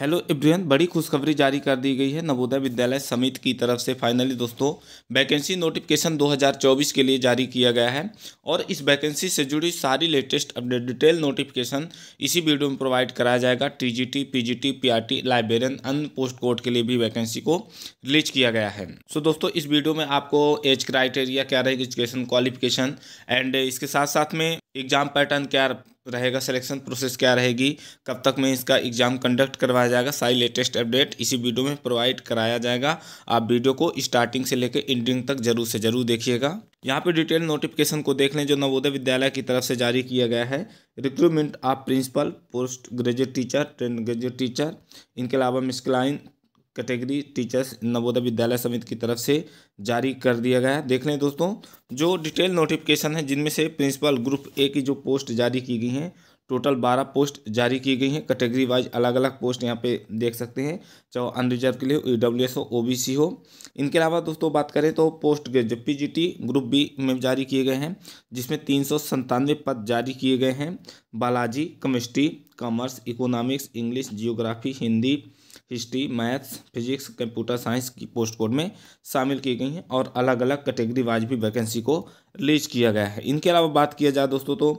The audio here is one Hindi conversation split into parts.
हेलो इब्रियन बड़ी खुशखबरी जारी कर दी गई है नवोदय विद्यालय समिति की तरफ से फाइनली दोस्तों वैकेंसी नोटिफिकेशन 2024 के लिए जारी किया गया है और इस वैकेंसी से जुड़ी सारी लेटेस्ट अपडेट डिटेल नोटिफिकेशन इसी वीडियो में प्रोवाइड कराया जाएगा टीजीटी पीजीटी पीआरटी लाइब्रेरियन अन्य पोस्ट कोड के लिए भी वैकेंसी को रिलीज किया गया है सो दोस्तों इस वीडियो में आपको एज क्राइटेरिया क्या रहेगी एजुकेशन क्वालिफिकेशन एंड इसके साथ साथ में एग्ज़ाम पैटर्न क्या रहेगा सिलेक्शन प्रोसेस क्या रहेगी कब तक में इसका एग्ज़ाम कंडक्ट करवाया जाएगा सारी लेटेस्ट अपडेट इसी वीडियो में प्रोवाइड कराया जाएगा आप वीडियो को स्टार्टिंग से लेकर एंडिंग तक जरूर से जरूर देखिएगा यहाँ पे डिटेल नोटिफिकेशन को देख लें जो नवोदय विद्यालय की तरफ से जारी किया गया है recruitment of principal post graduate teacher train graduate teacher इनके अलावा मिसकलाइन कैटेगरी टीचर्स नवोदय विद्यालय समिति की तरफ से जारी कर दिया गया है देख लें दोस्तों जो डिटेल नोटिफिकेशन है जिनमें से प्रिंसिपल ग्रुप ए की जो पोस्ट जारी की गई हैं टोटल बारह पोस्ट जारी की गई हैं कैटेगरी वाइज अलग अलग पोस्ट यहाँ पे देख सकते हैं चाहे अनरिजर्व के लिए ई डब्ल्यू एस हो ओ बी सी हो इनके अलावा दोस्तों बात करें तो post graduate P G T group B में जारी किए गए हैं जिसमें तीन सौ संतानवे पद जारी किए गए हैं biology chemistry commerce economics English geography Hindi history maths physics computer science की पोस्ट कोड में शामिल की गई हैं और अलग अलग कैटेगरी वाइज भी वैकेंसी को रिलीज किया गया है इनके अलावा बात किया जाए दोस्तों तो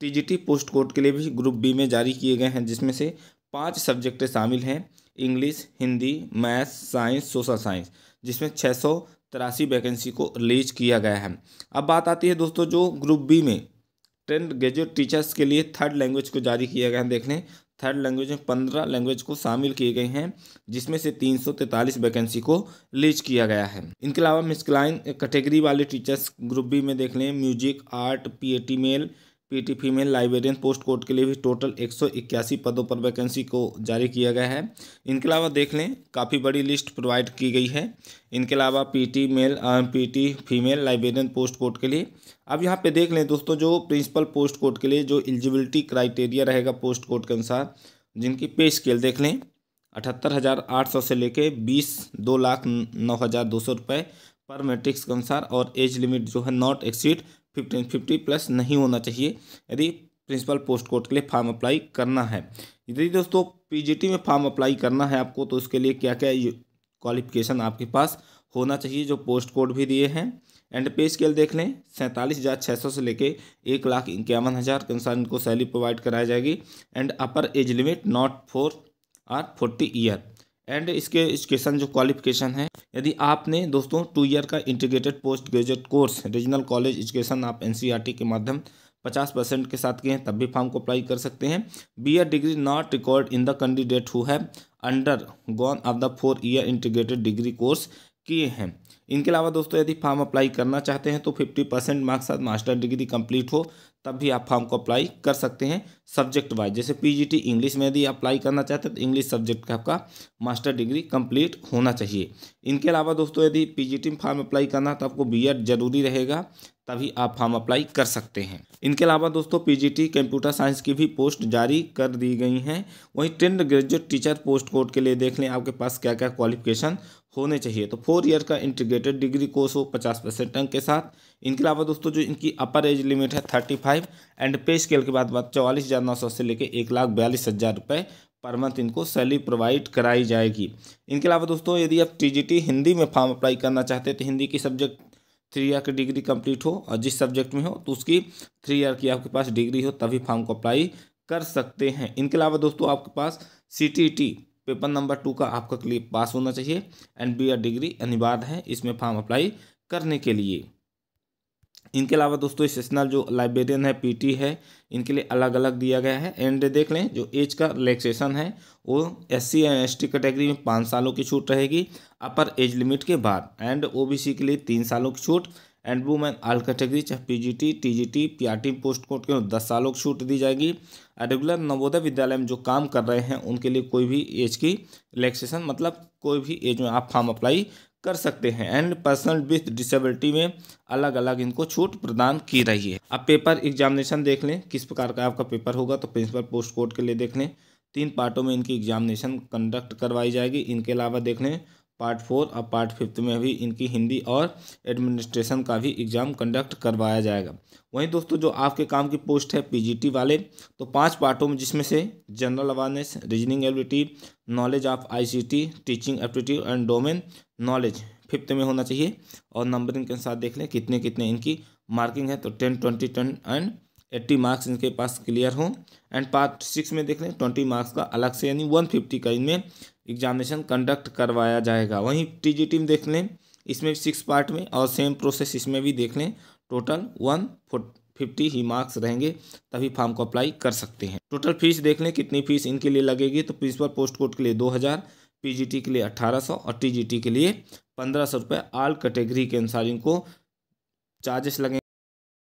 टीजीटी पोस्ट कोड के लिए भी ग्रुप बी में जारी किए गए हैं जिसमें से पाँच सब्जेक्ट शामिल हैं English Hindi maths science social science जिसमें छः सौ तिरासी वैकेंसी को रिलीज किया गया है अब बात आती है दोस्तों जो ग्रुप बी में ट्रेंड ग्रेजुएट टीचर्स के लिए थर्ड लैंग्वेज को जारी किया गया है देख लें थर्ड लैंग्वेज में पंद्रह लैंग्वेज को शामिल किए गए हैं जिसमें से तीन सौ तैंतालीस वैकेंसी को लीज किया गया है इनके अलावा मिसक्लाइन कैटेगरी वाले टीचर्स ग्रुप बी में देख लें music art T male PT female librarian post code के लिए भी टोटल एक सौ इक्यासी पदों पर वैकेंसी को जारी किया गया है इनके अलावा देख लें काफ़ी बड़ी लिस्ट प्रोवाइड की गई है इनके अलावा PT male PT female librarian post code के लिए अब यहाँ पे देख लें दोस्तों जो प्रिंसिपल पोस्ट कोड के लिए जो एलिजिबिलिटी क्राइटेरिया रहेगा पोस्ट कोड के अनुसार जिनकी पे स्केल देख लें अठहत्तर हज़ार आठ सौ से लेके बीस दो लाख नौ हज़ार दो सौ रुपये पर मैट्रिक्स के अनुसार और एज लिमिट जो है not exceed fifteen fifty plus नहीं होना चाहिए यदि प्रिंसिपल पोस्ट कोड के लिए फॉर्म अप्लाई करना है यदि दोस्तों पीजीटी में फॉर्म अप्लाई करना है आपको तो उसके लिए क्या क्या क्वालिफिकेशन आपके पास होना चाहिए जो पोस्ट कोड भी दिए हैं एंड पे स्केल देख लें सैंतालीस हज़ार छः सौ से लेके एक लाख इक्यावन हज़ार के अनुसार इनको सैलरी प्रोवाइड कराई जाएगी and upper age limit not four or forty year and इसके एजुकेशन जो क्वालिफिकेशन है यदि आपने दोस्तों टू ईयर का integrated post graduate course regional college education आप एन e के माध्यम पचास परसेंट के साथ किए हैं तब भी फॉर्म को अप्लाई कर सकते हैं B Ed degree not record in the candidate who have undergone of the four year integrated degree course किए हैं इनके अलावा दोस्तों यदि फॉर्म अप्लाई करना चाहते हैं तो फिफ्टी परसेंट मार्क्स साथ मास्टर डिग्री कंप्लीट हो तब भी आप फॉर्म को अप्लाई कर सकते हैं सब्जेक्ट वाइज जैसे पीजीटी इंग्लिश में यदि अप्लाई करना चाहते हैं तो इंग्लिश सब्जेक्ट का आपका मास्टर डिग्री कंप्लीट होना चाहिए इनके अलावा दोस्तों यदि पीजीटी में फॉर्म अप्लाई करना है तो आपको बी जरूरी रहेगा तभी आप फॉर्म अप्लाई कर सकते हैं इनके अलावा दोस्तों पीजीटी कंप्यूटर साइंस की भी पोस्ट जारी कर दी गई हैं वहीं trained graduate teacher post code के लिए देख लें आपके पास क्या क्या क्वालिफिकेशन होने चाहिए तो फोर ईयर का इंटीग्रेटेड डिग्री कोर्स हो पचास परसेंट अंक के साथ इनके अलावा दोस्तों जो इनकी अपर एज लिमिट है thirty five and pay scale के बाद बात चौवालीस हज़ार नौ सौ से लेकर एक लाख बयालीस हज़ार रुपये पर मंथ इनको सैलरी प्रोवाइड कराई जाएगी इनके अलावा दोस्तों यदि आप टी हिंदी में फॉर्म अप्लाई करना चाहते हैं तो हिंदी की सब्जेक्ट थ्री ईयर की डिग्री कंप्लीट हो और जिस सब्जेक्ट में हो तो उसकी थ्री ईयर की आपके पास डिग्री हो तभी फॉर्म को अप्लाई कर सकते हैं इनके अलावा दोस्तों आपके पास C T T paper number two का आपका क्लिप पास होना चाहिए एंड बी डिग्री अनिवार्य है इसमें फॉर्म अप्लाई करने के लिए इनके अलावा दोस्तों सेशनल जो लाइब्रेरियन है पीटी है इनके लिए अलग अलग दिया गया है एंड देख लें जो एज का रिलैक्सेशन है वो S C and S category में पाँच सालों की छूट रहेगी अपर एज लिमिट के बाद एंड ओबीसी के लिए तीन सालों की छूट एंड वुमेन आल कैटेगरी चाहे PGT T T post code के दस सालों की छूट दी जाएगी रेगुलर नवोदय विद्यालय में जो काम कर रहे हैं उनके लिए कोई भी एज की रिलैक्सेशन मतलब कोई भी एज में आप फॉर्म अप्लाई कर सकते हैं एंड पर्सन विथ डिसेबिलिटी में अलग अलग इनको छूट प्रदान की रही है अब पेपर एग्जामिनेशन देख लें किस प्रकार का आपका पेपर होगा तो प्रिंसिपल पोस्ट कोड के लिए देख लें तीन पार्टों में इनकी एग्जामिनेशन कंडक्ट करवाई जाएगी इनके अलावा देख लें पार्ट फोर और पार्ट फिफ्थ में भी इनकी हिंदी और एडमिनिस्ट्रेशन का भी एग्ज़ाम कंडक्ट करवाया जाएगा वहीं दोस्तों जो आपके काम की पोस्ट है पीजीटी वाले तो पांच पार्टों में जिसमें से general awareness reasoning ability knowledge of ICT teaching aptitude and domain knowledge fifth में होना चाहिए और नंबरिंग के साथ देख लें कितने कितने इनकी मार्किंग है तो ten twenty ten and eighty marks इनके पास क्लियर हों एंड पार्ट सिक्स में देख लें ट्वेंटी मार्क्स का अलग से यानी वन फिफ्टी का इनमें एग्जामिनेशन कंडक्ट करवाया जाएगा वहीं टी में देख लें इसमें भी सिक्स पार्ट में और सेम प्रोसेस इसमें भी देख लें टोटल वन फिफ्टी ही मार्क्स रहेंगे तभी फॉर्म को अप्लाई कर सकते हैं टोटल फीस देख लें कितनी फीस इनके लिए लगेगी तो प्रिंसिपल पोस्ट कोड के लिए दो हज़ार पीजीटी के लिए अट्ठारह सौ और टीजीटी के लिए पंद्रह सौ रुपये आल कैटेगरी के अनुसार इनको चार्जेस लगेंगे